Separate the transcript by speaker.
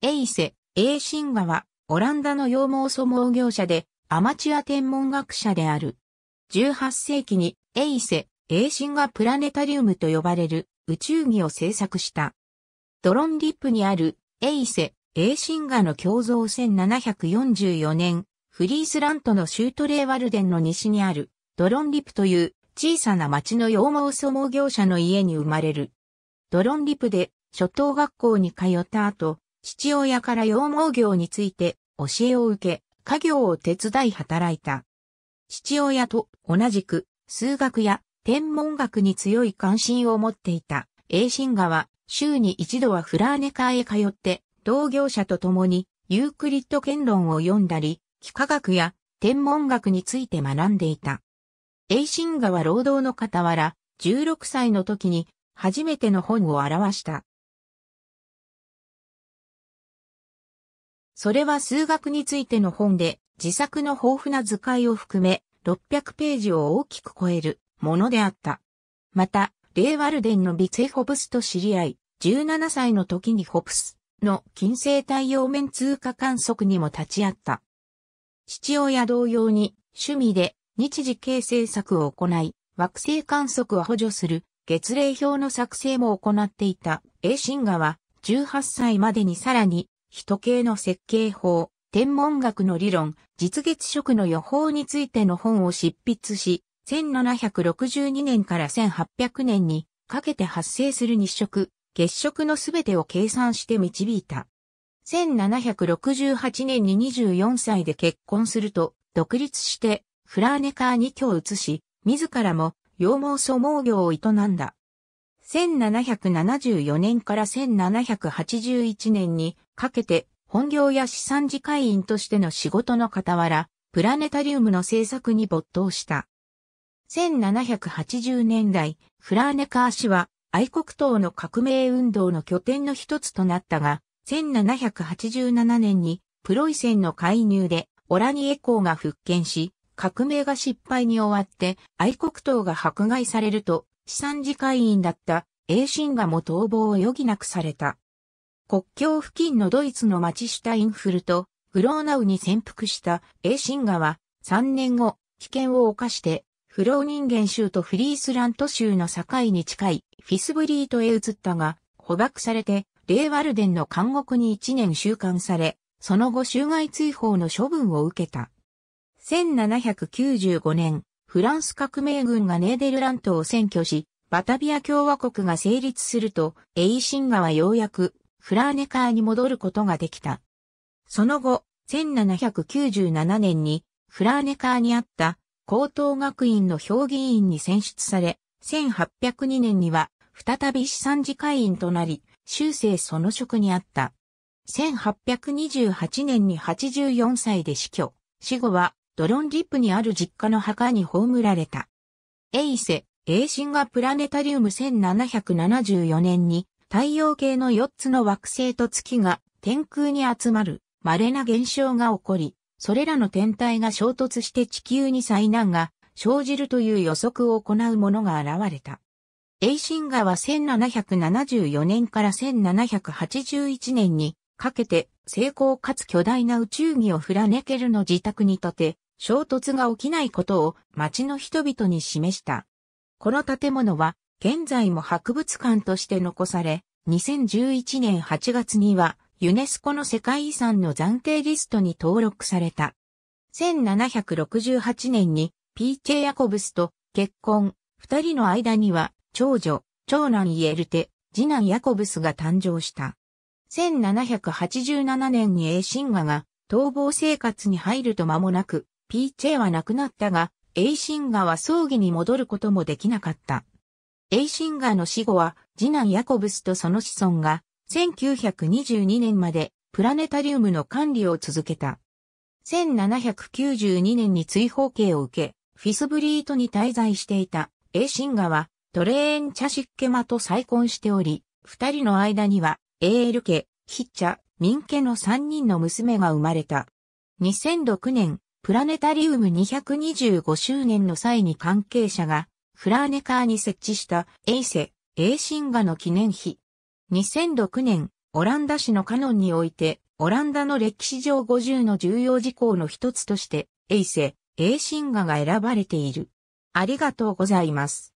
Speaker 1: エイセ、エイシンガは、オランダの羊毛粗毛業者で、アマチュア天文学者である。18世紀に、エイセ、エイシンガプラネタリウムと呼ばれる、宇宙儀を制作した。ドロンリップにある、エイセ、エイシンガの共像1744年、フリースラントのシュートレーワルデンの西にある、ドロンリップという小さな町の羊毛粗毛業者の家に生まれる。ドロンリプで初等学校に通った後、父親から羊毛業について教えを受け、家業を手伝い働いた。父親と同じく数学や天文学に強い関心を持っていた英進画は週に一度はフラーネカーへ通って同業者と共にユークリッド剣論を読んだり、幾何学や天文学について学んでいた。英進画は労働の傍ら16歳の時に初めての本を表した。それは数学についての本で、自作の豊富な図解を含め、600ページを大きく超えるものであった。また、レーワルデンのビツェ・ホブスと知り合い、17歳の時にホブスの金星太陽面通過観測にも立ち会った。父親同様に趣味で日時計制作を行い、惑星観測を補助する月齢表の作成も行っていた A シンは18歳までにさらに人系の設計法、天文学の理論、実月食の予報についての本を執筆し、1762年から1800年にかけて発生する日食、月食のすべてを計算して導いた。1768年に24歳で結婚すると、独立して、フラーネカーに居を移し、自らも羊毛素毛業を営んだ。1774年から1781年にかけて、本業や資産次会員としての仕事の傍ら、プラネタリウムの制作に没頭した。1780年代、フラーネカー氏は愛国党の革命運動の拠点の一つとなったが、1787年にプロイセンの介入でオラニエ公が復権し、革命が失敗に終わって愛国党が迫害されると、資産次会員だった英信がも逃亡を余儀なくされた。国境付近のドイツの町シュタインフルト、グローナウに潜伏したエーシンガは3年後、危険を冒して、フロー人間州とフリースラント州の境に近いフィスブリートへ移ったが、捕獲されて、レーワルデンの監獄に1年収監され、その後州外追放の処分を受けた。1795年、フランス革命軍がネーデルラントを占拠し、バタビア共和国が成立すると、エイシンガはようやくフラーネカーに戻ることができた。その後、1797年にフラーネカーにあった高等学院の評議員に選出され、1802年には再び資産次会員となり、終生その職にあった。1828年に84歳で死去。死後はドロンリップにある実家の墓に葬られた。エイセ、エ心シンガプラネタリウム1774年に太陽系の4つの惑星と月が天空に集まる稀な現象が起こり、それらの天体が衝突して地球に災難が生じるという予測を行うものが現れた。エイシンガは1774年から1781年にかけて成功かつ巨大な宇宙儀をフラネケルの自宅に建て、衝突が起きないことを町の人々に示した。この建物は現在も博物館として残され、2011年8月にはユネスコの世界遺産の暫定リストに登録された。1768年に P.J. ヤコブスと結婚、二人の間には長女、長男イエルテ、次男ヤコブスが誕生した。1787年にエイシンガが逃亡生活に入ると間もなく、P.J. は亡くなったが、エイシンガは葬儀に戻ることもできなかった。エイシンガーの死後は、次男ヤコブスとその子孫が、1922年までプラネタリウムの管理を続けた。1792年に追放刑を受け、フィスブリートに滞在していたエイシンガーはトレーン・チャシッケマと再婚しており、二人の間にはエール家、ヒッチャ、ミン家の三人の娘が生まれた。2006年、プラネタリウム225周年の際に関係者がフラーネカーに設置したエイセ、エイシンガの記念碑。2006年、オランダ市のカノンにおいて、オランダの歴史上50の重要事項の一つとして、エイセ、エイシンガが選ばれている。ありがとうございます。